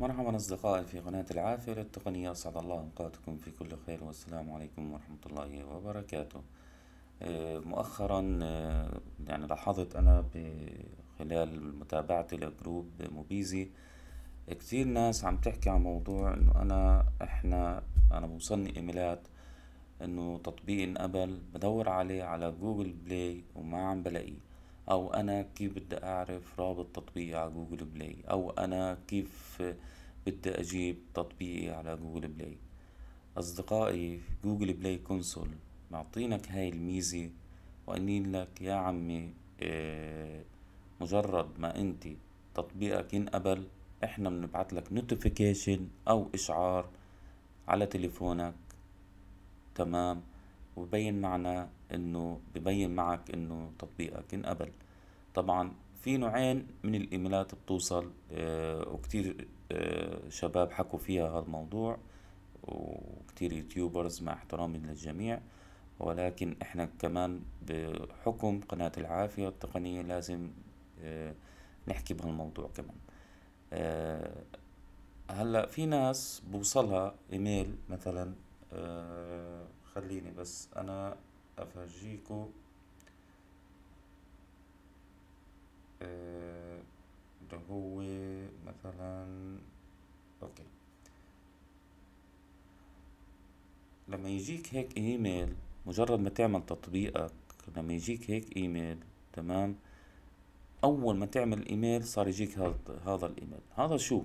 مرحبا أصدقائي في قناة العافية للتقنية أسعد الله أوقاتكم في كل خير والسلام عليكم ورحمة الله وبركاته آه، مؤخرا آه، يعني لاحظت أنا خلال متابعتي لجروب موبيزي كثير ناس عم تحكي عن موضوع إنه أنا إحنا أنا بوصلني إيميلات إنه تطبيق انقبل بدور عليه على جوجل بلاي وما عم بلاقيه او انا كيف بدي اعرف رابط تطبيقي على جوجل بلاي او انا كيف بدي اجيب تطبيقي على جوجل بلاي اصدقائي جوجل بلاي كونسول معطينك هاي الميزة وقايلين لك يا عمي آه، مجرد ما انت تطبيقك ينقبل احنا بنبعث لك نوتيفيكيشن او اشعار على تليفونك تمام وبين معنا انه ببين معك انه تطبيقك انقبل طبعا في نوعين من الايميلات بتوصل آه وكتير آه شباب حكوا فيها هذا الموضوع وكتير يوتيوبرز مع احترامي للجميع ولكن احنا كمان بحكم قناة العافية التقنية لازم آه نحكي بهالموضوع كمان آه هلا في ناس بوصلها ايميل مثلا آه خليني بس انا افرجيكو اللي آه، هو مثلا اوكي لما يجيك هيك ايميل مجرد ما تعمل تطبيقك لما يجيك هيك ايميل تمام اول ما تعمل ايميل صار يجيك هذا الايميل هذا شو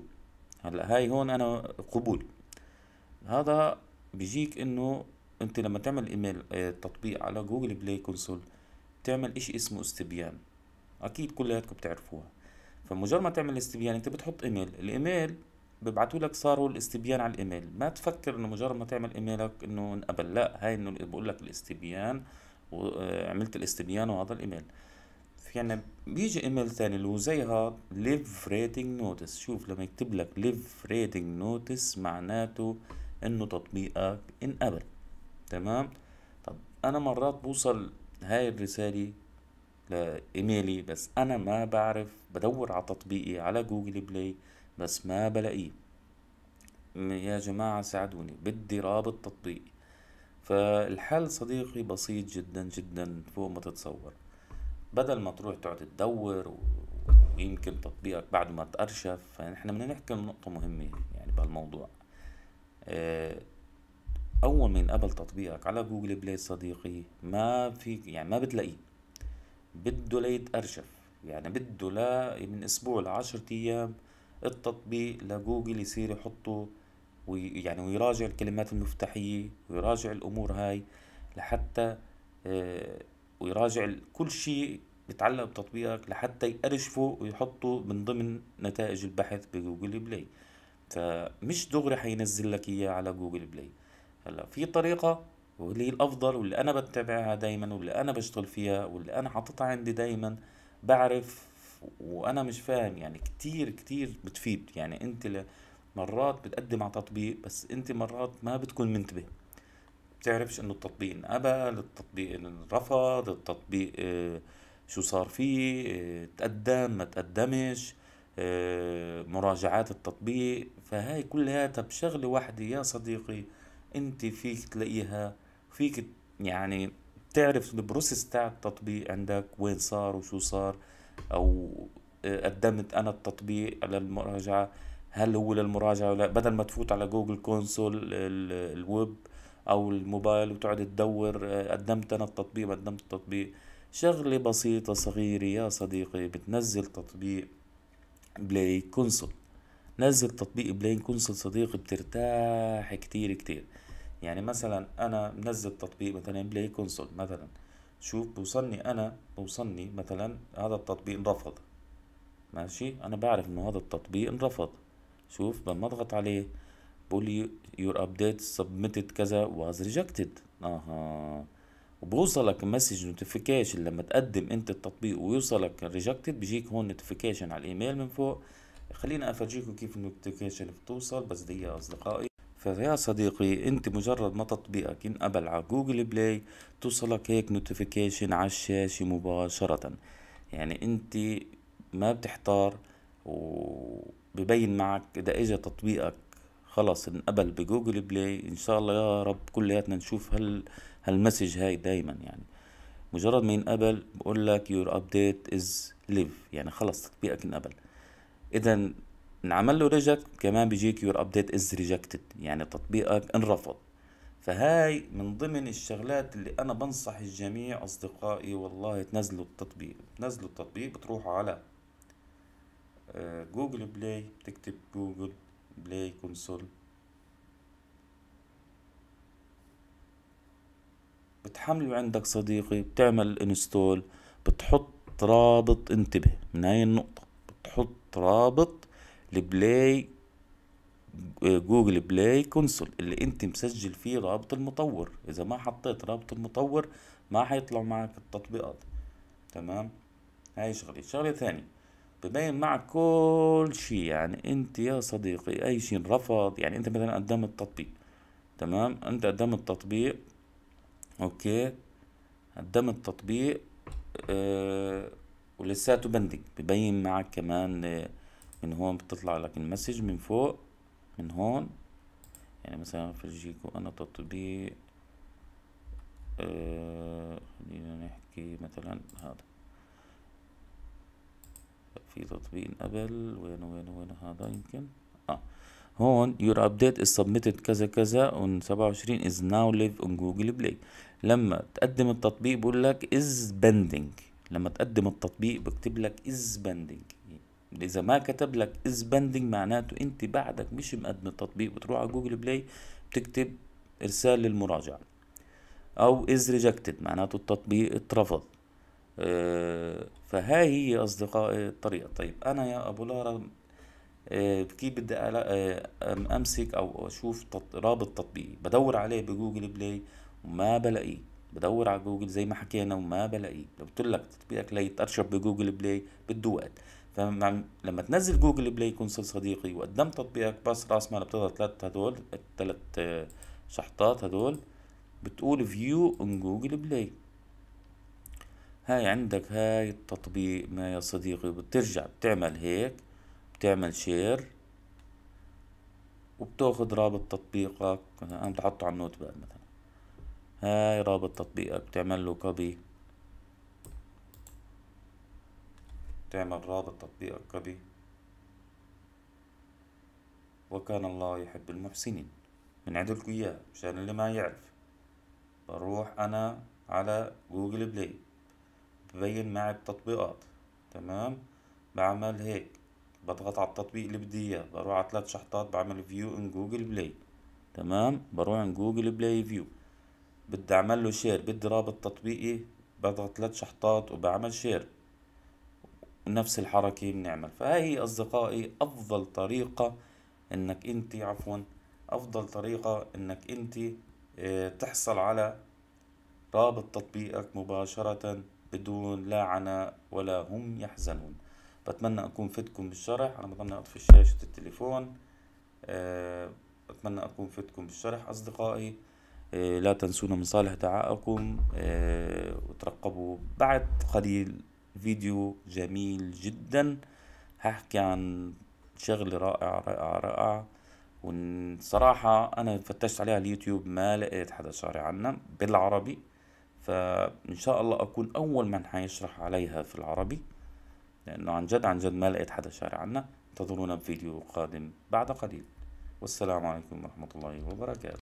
هلا هاي هون انا قبول هذا بيجيك انه انت لما تعمل ايميل آه، تطبيق على جوجل بلاي كونسول بتعمل اشي اسمه استبيان اكيد كلياتكم بتعرفوها فمجرد ما تعمل استبيان انت بتحط ايميل الايميل ببعثوا لك صاروا الاستبيان على الايميل ما تفكر انه مجرد ما تعمل ايميلك انه انقبل لا هاي انه بقول لك الاستبيان وعملت آه، الاستبيان وهذا الايميل في عنا يعني بيجي ايميل ثاني اللي هو زي هذا ليف ريتنج نوتس شوف لما يكتب لك ليف ريتنج نوتس معناته انه تطبيقك انقبل تمام طب انا مرات بوصل هاي الرسالة لايميلي بس انا ما بعرف بدور على تطبيقي على جوجل بلاي بس ما بلاقيه يا جماعة ساعدوني بدي رابط تطبيقي فالحل صديقي بسيط جدا جدا فوق ما تتصور بدل ما تروح تقعد تدور ويمكن تطبيقك بعد ما تأرشف فنحن بدنا نحكي نقطة مهمة يعني بهالموضوع آه اول ما ينقبل تطبيقك على جوجل بلاي صديقي ما في يعني ما بتلاقيه بده ليتأرشف يعني بده لا من اسبوع لعشرة ايام التطبيق لجوجل يصير يحطه وي يعني ويراجع الكلمات المفتاحية ويراجع الامور هاي لحتى آه، ويراجع كل شيء بتعلق بتطبيقك لحتى يقرشفه ويحطه من ضمن نتائج البحث بجوجل بلاي فمش دغري حينزل لك اياه على جوجل بلاي هلا في طريقه واللي الافضل واللي انا بتبعها دايما واللي انا بشتغل فيها واللي انا حاططها عندي دايما بعرف وانا مش فاهم يعني كتير كتير بتفيد يعني انت مرات بتقدم على تطبيق بس انت مرات ما بتكون منتبه بتعرفش انه التطبيق انقبل التطبيق انرفض التطبيق آه، شو صار فيه آه، تقدم ما تقدمش آه، مراجعات التطبيق فهاي كلها بشغلة واحدة يا صديقي انت فيك تلاقيها فيك يعني تعرف البروسيس تاع التطبيق عندك وين صار وشو صار او آه، قدمت انا التطبيق للمراجعه هل هو للمراجعه ولا بدل ما تفوت على جوجل كونسول الويب او الموبايل وتقعد تدور آه، قدمت انا التطبيق قدمت التطبيق شغله بسيطه صغيره يا صديقي بتنزل تطبيق بلاي كونسول نزل تطبيق بلاي كونسول صديقي بترتاح كتير كتير يعني مثلا انا منزل تطبيق مثلا بلاي كونسول مثلا شوف بوصلني انا بوصلني مثلا هذا التطبيق انرفض ماشي انا بعرف انه هذا التطبيق انرفض شوف لما اضغط عليه بقول لي يور ابديت سبميتد كذا واز ريجكتد اها وبوصلك مسج نوتيفيكيشن لما تقدم انت التطبيق ويوصلك ريجكتد بيجيك هون نوتيفيكيشن على الايميل من فوق خلينا افرجيكم كيف النوتيفيكيشن بتوصل بس دقيقه اصدقائي فيا صديقي انت مجرد ما تطبيقك ينقبل على جوجل بلاي توصلك هيك نوتيفيكيشن على الشاشة مباشرة يعني انت ما بتحتار وبيبين معك اذا اجى تطبيقك خلص انقبل بجوجل بلاي ان شاء الله يا رب كلياتنا نشوف هال هالمسج هاي دايما يعني مجرد ما ينقبل بقول لك يور ابديت از ليف يعني خلص تطبيقك انقبل اذا نعمل له ريجكت كمان بيجيك يور ابديت از ريجكتد يعني تطبيقك انرفض فهاي من ضمن الشغلات اللي انا بنصح الجميع اصدقائي والله تنزلوا التطبيق تنزلوا التطبيق بتروحوا على جوجل بلاي تكتب جوجل بلاي كونسول بتحمله عندك صديقي بتعمل انستول بتحط رابط انتبه من هاي النقطة بتحط رابط البلاي آه، جوجل بلاي كونسول اللي انت مسجل فيه رابط المطور اذا ما حطيت رابط المطور ما حيطلع معك التطبيقات تمام هاي شغلة شغلة ثانية ببين معك كل شيء يعني انت يا صديقي اي شيء رفض يعني انت مثلا قدام التطبيق تمام انت قدام التطبيق اوكي قدام التطبيق آه ولساته بندق ببين معك كمان آه من هون بتطلع لك المسج من فوق من هون يعني مثلا فرجيكوا انا تطبيق آه خلينا نحكي مثلا هذا في تطبيق قبل وين وين وين هذا يمكن اه هون يور ابديت از سبميتد كذا كذا اون 27 از ناو ليف اون جوجل بلاي لما تقدم التطبيق بقول لك از بندنج لما تقدم التطبيق بكتب لك از بندنج اذا ما كتب لك از بندنج معناته انت بعدك مش مقدم التطبيق بتروح على جوجل بلاي بتكتب ارسال للمراجعه او از ريجكتد معناته التطبيق اترفض أه فهاي هي اصدقائي الطريقه طيب انا يا ابو لارا آه، كيف بدي آه، امسك او اشوف رابط تطبيقي بدور عليه بجوجل بلاي وما بلاقيه بدور على جوجل زي ما حكينا وما بلاقيه لو قلت لك تطبيقك ليتأرشف بجوجل بلاي بده وقت فلما تنزل جوجل بلاي كونسول صديقي وقدم تطبيقك بس راس مال بتضغط ثلاث هدول الثلاث آه، شحطات هدول بتقول فيو ان جوجل بلاي هاي عندك هاي التطبيق ما يا صديقي وبترجع بتعمل هيك بتعمل شير وبتاخد رابط تطبيقك مثلا انا بحطه على النوت باد مثلا هاي رابط تطبيقك بتعمل له كوبي تعمل رابط تطبيق القبي وكان الله يحب المحسنين من عدلكوا إياه مشان اللي ما يعرف بروح أنا على جوجل بلاي ببين معي التطبيقات تمام بعمل هيك بضغط على التطبيق اللي بدي اياه بروح على ثلاث شحطات بعمل فيو ان جوجل بلاي تمام بروح ان جوجل بلاي فيو بدي اعمل له شير بدي رابط تطبيقي بضغط ثلاث شحطات وبعمل شير نفس الحركة بنعمل فهي أصدقائي أفضل طريقة إنك أنت عفوا أفضل طريقة إنك أنت آه، تحصل على رابط تطبيقك مباشرة بدون لا عناء ولا هم يحزنون بتمنى أكون فدكم بالشرح أنا بضلني أطفي شاشة التليفون أتمنى آه، أكون فدكم بالشرح أصدقائي آه، لا تنسونا من صالح دعائكم وترقبوا بعد قليل فيديو جميل جدا هحكي عن شغلة رائعة رائعة رائعة والصراحة أنا فتشت عليها على اليوتيوب ما لقيت حدا شارع عنها بالعربي فإن شاء الله أكون أول من حيشرح عليها في العربي لأنه عن جد عن جد ما لقيت حدا شارع عنها انتظرونا بفيديو قادم بعد قليل والسلام عليكم ورحمة الله وبركاته